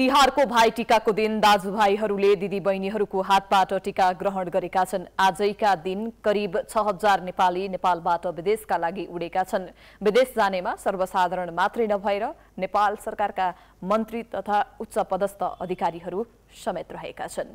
तिहारको भाइ टिकाको दिन दाजुभाइहरूले दिदी बहिनीहरूको हातबाट टिका ग्रहण गरेका छन् आजैका दिन करिब छ हजार नेपाली नेपालबाट विदेशका लागि उडेका छन् विदेश जानेमा सर्वसाधारण मात्रै नभएर नेपाल सरकारका मन्त्री तथा उच्च पदस्थ अधिकारीहरू समेत रहेका छन्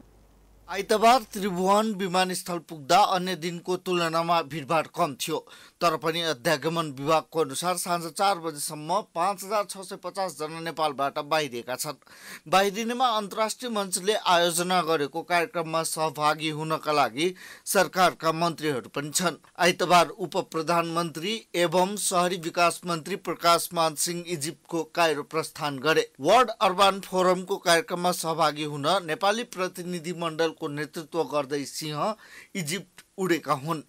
आइतबार त्रिभुवन विमानस्थल पुग्दा अन्य दिनको तुलनामा भिडभाड कम थियो तर पनि अध्यागमन विभागको अनुसार साँझ चार बजेसम्म पाँच हजार छ सय पचासजना नेपालबाट बाहिरिएका छन् बाहिरिनेमा अन्तर्राष्ट्रिय मञ्चले आयोजना गरेको कार्यक्रममा सहभागी हुनका लागि सरकारका मन्त्रीहरू पनि छन् आइतबार उप प्रधानमन्त्री एवं सहरी विकास मन्त्री प्रकाश मान सिंह इजिप्टको कायरो प्रस्थान गरे वर्ल्ड अर्बान फोरमको कार्यक्रममा सहभागी हुन नेपाली प्रतिनिधिमण्डल दलको नेतृत्व गर्दै सिंह इजिप्ट उडेका हुन्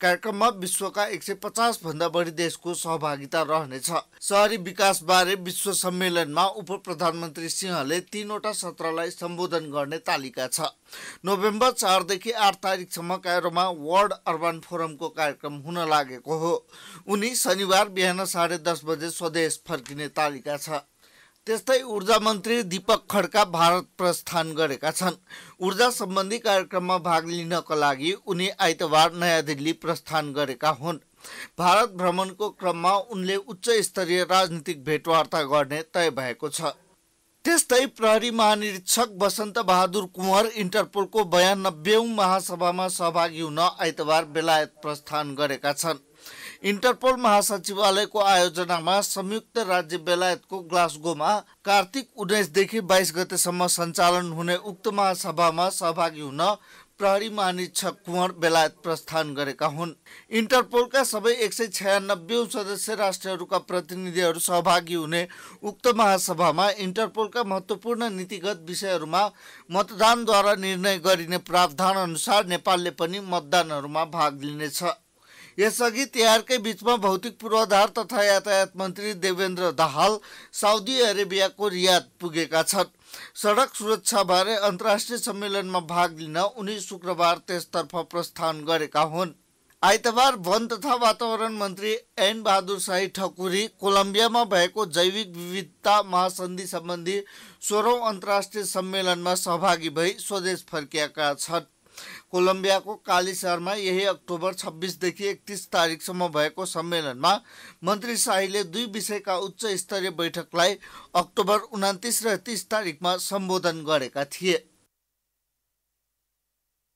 कार्यक्रममा विश्वका एक सय पचास भन्दा बढी देशको सहभागिता रहनेछ सहरी बारे विश्व सम्मेलनमा उप प्रधानमन्त्री सिंहले तीनवटा सत्रलाई सम्बोधन गर्ने तालिका छ नोभेम्बर चारदेखि आठ तारिकसम्म कायरोमा वर्ल्ड अर्बन फोरमको कार्यक्रम हुन लागेको हो उनी शनिबार बिहान साढे दस बजे स्वदेश फर्किने तालिका छ त्यस्तै ऊर्जा मन्त्री दीपक खड्का भारत प्रस्थान गरेका छन् ऊर्जा सम्बन्धी कार्यक्रममा भाग लिनका लागि उनी आइतबार नयाँ दिल्ली प्रस्थान गरेका हुन् भारत भ्रमणको क्रममा उनले उच्च स्तरीय राजनीतिक भेटवार्ता गर्ने तय भएको छ त्यस्तै प्रहरी महानिरीक्षक वसन्त बहादुर कुँवर इन्टरपोलको बयानब्बेौँ महासभामा सहभागी हुन आइतबार बेलायत प्रस्थान गरेका छन् इन्टरपोल महासचिवालयको आयोजनामा संयुक्त राज्य बेलायतको ग्लासगोमा कार्तिक उन्नाइसदेखि बाइस गतेसम्म सञ्चालन हुने उक्त महासभामा सहभागी हुन प्रहरी महानिक्षक कुँवर बेलायत प्रस्थान गरेका हुन् इन्टरपोलका सबै एक सय छयानब्बे सदस्य राष्ट्रहरूका प्रतिनिधिहरू सहभागी हुने उक्त महासभामा इन्टरपोलका महत्त्वपूर्ण नीतिगत विषयहरूमा मतदानद्वारा निर्णय गरिने प्रावधान अनुसार नेपालले पनि मतदानहरूमा भाग लिनेछ यसअघि तिहारकै बिचमा भौतिक पूर्वाधार तथा यातायात मन्त्री देवेन्द्र दाहाल साउदी अरेबियाको रियाद पुगेका छन् सडक सुरक्षाबारे अन्तर्राष्ट्रिय सम्मेलनमा भाग लिन उनी शुक्रबार त्यसतर्फ प्रस्थान गरेका हुन् आइतबार वन तथा वातावरण मन्त्री एन बहादुर शाही ठकुरी कोलम्बियामा भएको जैविक विविधता महासन्धि सम्बन्धी सोह्रौँ अन्तर्राष्ट्रिय सम्मेलनमा सहभागी भई स्वदेश फर्किएका छन् कोलम्बियाको कालीसरमा यही अक्टोबर छब्बिसदेखि एकतिस तारिकसम्म भएको सम्मेलनमा मन्त्री शाहीले दुई विषयका उच्च स्तरीय बैठकलाई अक्टोबर उनातिस र तिस तारिकमा सम्बोधन गरेका थिए